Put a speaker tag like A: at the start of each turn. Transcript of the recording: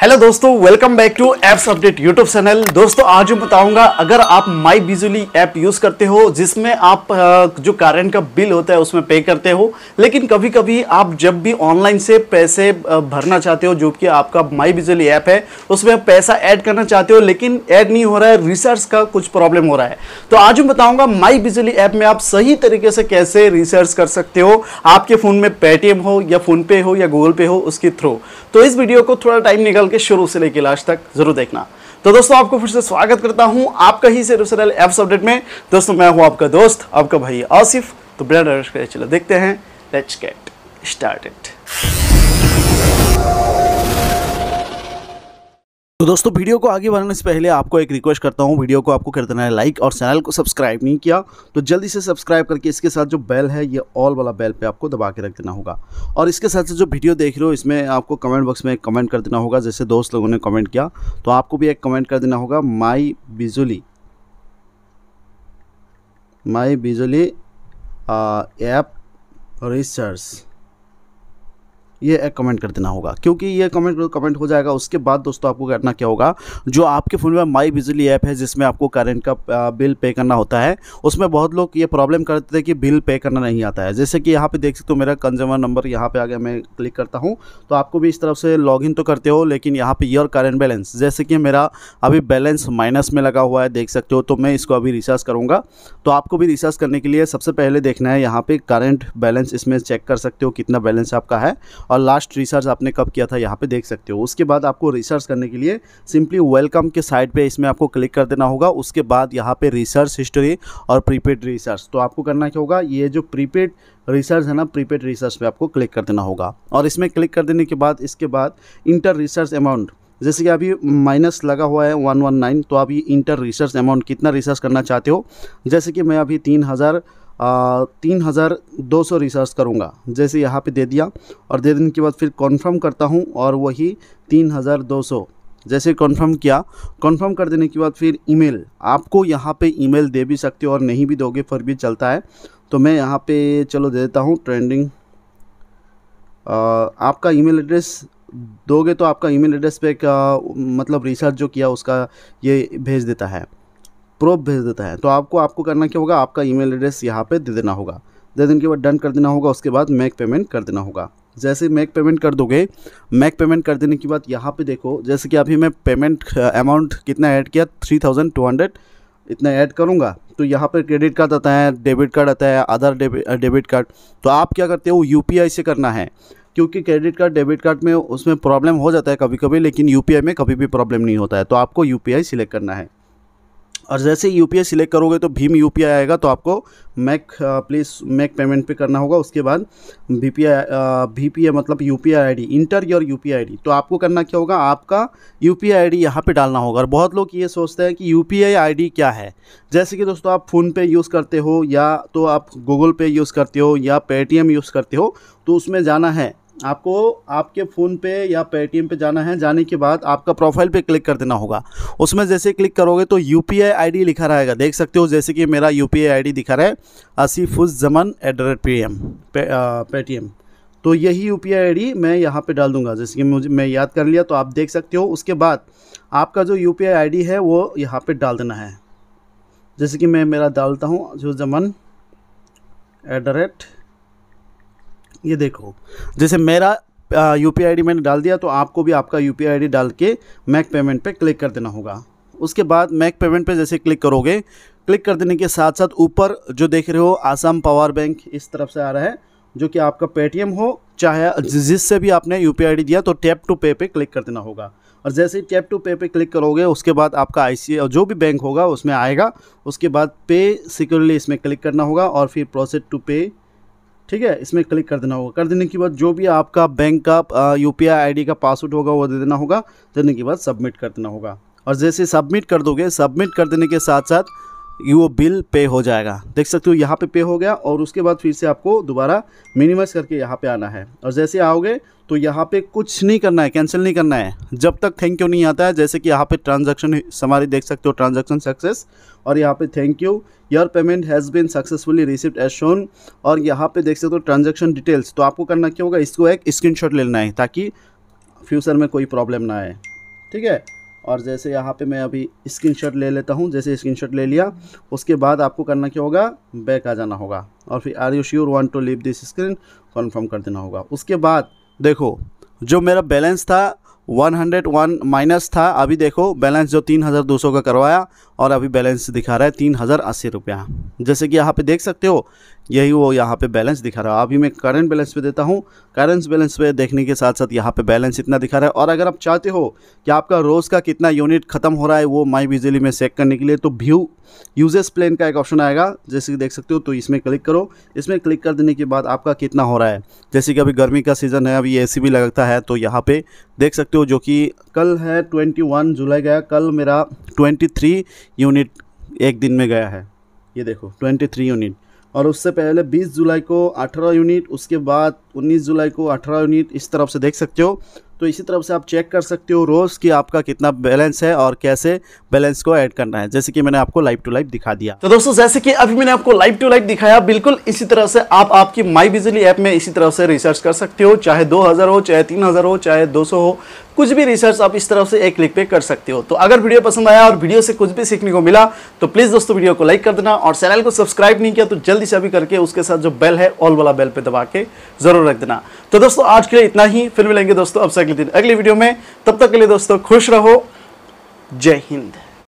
A: hello दोस्तों welcome back to apps update YouTube channel दोस्तों आज मैं बताऊंगा अगर आप माई बिजुली ऐप यूज़ करते हो जिसमें आप जो करंट का बिल होता है उसमें पे करते हो लेकिन कभी कभी आप जब भी ऑनलाइन से पैसे भरना चाहते हो जो कि आपका माई बिजुली ऐप है उसमें आप पैसा ऐड करना चाहते हो लेकिन ऐड नहीं हो रहा है रिसर्च का कुछ प्रॉब्लम हो रहा है तो आज मैं बताऊँगा माई बिजुली ऐप में आप सही तरीके से कैसे रिसर्च कर सकते हो आपके फ़ोन में पेटीएम हो या फ़ोनपे हो या गूगल पे हो उसके थ्रू तो इस वीडियो को थोड़ा टाइम निकल के शुरू से लेकर लास्ट तक जरूर देखना तो दोस्तों आपको फिर से स्वागत करता हूं आपका ही से चैनल एप्स अपडेट में दोस्तों मैं हूं आपका दोस्त आपका भाई आसिफ तो ब्रेड चलो देखते हैं लेट्स गेट स्टार्टेड तो दोस्तों वीडियो को आगे बढ़ाने से पहले आपको एक रिक्वेस्ट करता हूँ वीडियो को आपको कर देना है लाइक और चैनल को सब्सक्राइब नहीं किया तो जल्दी से सब्सक्राइब करके इसके साथ जो बेल है ये ऑल वाला बेल पे आपको दबा के रख देना होगा और इसके साथ से जो वीडियो देख रहे हो इसमें आपको कमेंट बॉक्स में कमेंट कर देना होगा जैसे दोस्त लोगों ने कमेंट किया तो आपको भी एक कमेंट कर देना होगा माई बिजुली माई बिजुली ऐप रिसर्च ये कमेंट कर देना होगा क्योंकि ये कमेंट कमेंट हो जाएगा उसके बाद दोस्तों आपको करना क्या होगा जो आपके फ़ोन में माई बिजली ऐप है जिसमें आपको करेंट का बिल पे करना होता है उसमें बहुत लोग ये प्रॉब्लम करते थे कि बिल पे करना नहीं आता है जैसे कि यहाँ पे देख सकते हो मेरा कंज्यूमर नंबर यहाँ पे आगे मैं क्लिक करता हूँ तो आपको भी इस तरफ से लॉग तो करते हो लेकिन यहाँ पर योर करेंट बैलेंस जैसे कि मेरा अभी बैलेंस माइनस में लगा हुआ है देख सकते हो तो मैं इसको अभी रिचार्ज करूँगा तो आपको भी रिचार्ज करने के लिए सबसे पहले देखना है यहाँ पर करेंट बैलेंस इसमें चेक कर सकते हो कितना बैलेंस आपका है और लास्ट रिसर्च आपने कब किया था यहाँ पे देख सकते हो उसके बाद आपको रिसर्च करने के लिए सिंपली वेलकम के साइड पे इसमें आपको क्लिक कर देना होगा उसके बाद यहाँ पे रिसर्च हिस्ट्री और प्रीपेड रिसर्च तो आपको करना क्या होगा ये जो प्रीपेड रिसर्च है ना प्रीपेड रिसर्च पर आपको क्लिक कर देना होगा और इसमें क्लिक कर देने के बाद इसके बाद इंटर रिसर्च अमाउंट जैसे कि अभी माइनस लगा हुआ है वन वन नाइन तो आप ये इंटर रिसर्च अमाउंट कितना रिसर्च करना चाहते हो जैसे कि मैं अभी तीन हज़ार तीन हज़ार दो सौ रिसर्च करूँगा जैसे यहाँ पे दे दिया और दे देने के बाद फिर कॉन्फर्म करता हूँ और वही तीन हज़ार दो सौ जैसे कॉन्फर्म किया कॉन्फर्म कर देने के बाद फिर ईमेल आपको यहाँ पे ईमेल दे भी सकते हो और नहीं भी दोगे फिर भी चलता है तो मैं यहाँ पे चलो दे देता हूँ ट्रेंडिंग आपका ईमेल एड्रेस दोगे तो आपका ईमेल एड्रेस पे का मतलब रिसर्च जो किया उसका ये भेज देता है प्रूफ भेज देता है तो आपको आपको करना क्या होगा आपका ईमेल एड्रेस यहाँ पे दे देना होगा दे देने के बाद डन कर देना होगा उसके बाद मैक पेमेंट कर देना होगा जैसे मैक पेमेंट कर दोगे मैक पेमेंट कर देने के बाद यहाँ पे देखो जैसे कि अभी मैं पेमेंट अमाउंट कितना ऐड किया थ्री थाउजेंड टू हंड्रेड इतना ऐड करूँगा तो यहाँ पर क्रेडिट कार्ड आता है डेबिट कार्ड आता है आधार डेबिट कार्ड तो आप क्या करते हो यू से करना है क्योंकि क्रेडिट कार्ड डेबिट कार्ड में उसमें प्रॉब्लम हो जाता है कभी कभी लेकिन यू में कभी भी प्रॉब्लम नहीं होता है तो आपको यू सिलेक्ट करना है और जैसे यू पी सिलेक्ट करोगे तो भीम यू आएगा तो आपको मैक प्लीज़ मैक पेमेंट पे करना होगा उसके बाद बी पी आई मतलब U P I enter your U P तो आपको करना क्या होगा आपका यू पी आई डी यहाँ पर डालना होगा और बहुत लोग ये सोचते हैं कि यू पी आई क्या है जैसे कि दोस्तों आप फ़ोन पे यूज़ करते हो या तो आप गूगल पे यूज़ करते हो या पेटीएम यूज़ करते हो तो उसमें जाना है आपको आपके फ़ोन पे या पेटीएम पे जाना है जाने के बाद आपका प्रोफाइल पे क्लिक कर देना होगा उसमें जैसे क्लिक करोगे तो यू पी आई लिखा रहेगा देख सकते हो जैसे कि मेरा यू पी आई दिखा रहा है जमन at the rate P M Paytm तो यही यू पी आई मैं यहाँ पर डाल दूँगा जैसे कि मुझे मैं याद कर लिया तो आप देख सकते हो उसके बाद आपका जो यू पी आई है वो यहाँ पर डाल देना है जैसे कि मैं मेरा डालता हूँ जो जमन एट द रेट ये देखो जैसे मेरा यू पी आई मैंने डाल दिया तो आपको भी आपका यू पी डाल के मैक पेमेंट पे क्लिक कर देना होगा उसके बाद मैक पेमेंट पे जैसे क्लिक करोगे क्लिक कर देने के साथ साथ ऊपर जो देख रहे हो आसाम पावर बैंक इस तरफ से आ रहा है जो कि आपका पेटीएम हो चाहे जिससे भी आपने यू पी दिया तो टैप टू पे पे क्लिक कर देना होगा और जैसे ही टैप टू पे पे क्लिक करोगे उसके बाद आपका आई और जो भी बैंक होगा उसमें आएगा उसके बाद पे सिक्योरली इसमें क्लिक करना होगा और फिर प्रोसेस टू पे ठीक है इसमें क्लिक कर देना होगा कर देने के बाद जो भी आपका बैंक का यू पी आई का पासवर्ड होगा वो दे देना होगा देने के बाद सबमिट कर देना होगा और जैसे सबमिट कर दोगे सबमिट कर देने के साथ साथ वो बिल पे हो जाएगा देख सकते हो यहाँ पे पे हो गया और उसके बाद फिर से आपको दोबारा मिनिमाइज करके यहाँ पे आना है और जैसे आओगे तो यहाँ पे कुछ नहीं करना है कैंसिल नहीं करना है जब तक थैंक यू नहीं आता है जैसे कि यहाँ पे ट्रांजैक्शन हमारी देख सकते हो ट्रांजैक्शन सक्सेस और यहाँ पे thank you your payment has been successfully received as shown और यहाँ पे देख सकते हो ट्रांजैक्शन डिटेल्स तो आपको करना क्या होगा इसको एक शॉट लेना है ताकि फ्यूचर में कोई प्रॉब्लम ना आए ठीक है और जैसे यहाँ पर मैं अभी शॉट ले लेता हूँ जैसे शॉट ले लिया उसके बाद आपको करना क्या होगा बैक आ जाना होगा और फिर are you sure want to leave this screen confirm कर देना होगा उसके बाद देखो जो मेरा बैलेंस था 101 माइनस था अभी देखो बैलेंस जो 3200 का करवाया और अभी बैलेंस दिखा रहा है तीन हज़ार अस्सी रुपया जैसे कि यहाँ पे देख सकते हो यही वो यहाँ पे बैलेंस दिखा रहा है अभी मैं करंट बैलेंस पे देता हूँ करंट बैलेंस पे देखने के साथ साथ यहाँ पे बैलेंस इतना दिखा रहा है और अगर आप चाहते हो कि आपका रोज़ का कितना यूनिट खत्म हो रहा है वो माई बिजली में चेक करने के लिए तो व्यू यूजर्स प्लेन का एक ऑप्शन आएगा जैसे कि देख सकते हो तो इसमें क्लिक करो इसमें क्लिक कर देने के बाद आपका कितना हो रहा है जैसे कि अभी गर्मी का सीज़न है अभी ए भी लगता है तो यहाँ पर देख सकते हो जो कि कल है ट्वेंटी जुलाई गया कल मेरा ट्वेंटी यूनिट एक दिन में गया है ये देखो 23 यूनिट और उससे पहले 20 जुलाई को 18 यूनिट उसके बाद 19 जुलाई को 18 यूनिट इस तरफ से देख सकते हो तो इसी तरह से आप चेक कर सकते हो रोज़ कि आपका कितना बैलेंस है और कैसे बैलेंस को ऐड करना है जैसे कि मैंने आपको लाइव टू लाइव दिखा दिया तो दोस्तों जैसे कि अभी मैंने आपको लाइव टू लाइव दिखाया बिल्कुल इसी तरह से आप आपकी माई बिजली ऐप में इसी तरह से रिसर्च कर सकते हो चाहे दो हो चाहे तीन हो चाहे दो हो कुछ भी रिसर्च आप इस तरह से एक क्लिक पे कर सकते हो तो अगर वीडियो पसंद आया और वीडियो से कुछ भी सीखने को मिला तो प्लीज़ दोस्तों वीडियो को लाइक कर देना और चैनल को सब्सक्राइब नहीं किया तो जल्दी से अभी करके उसके साथ जो बेल है ऑल वाला बेल पे दबा के जरूर रख देना तो दोस्तों आज के लिए इतना ही फिर मिलेंगे दोस्तों अब से अगले दिन अगली वीडियो में तब तक के लिए दोस्तों खुश रहो जय हिंद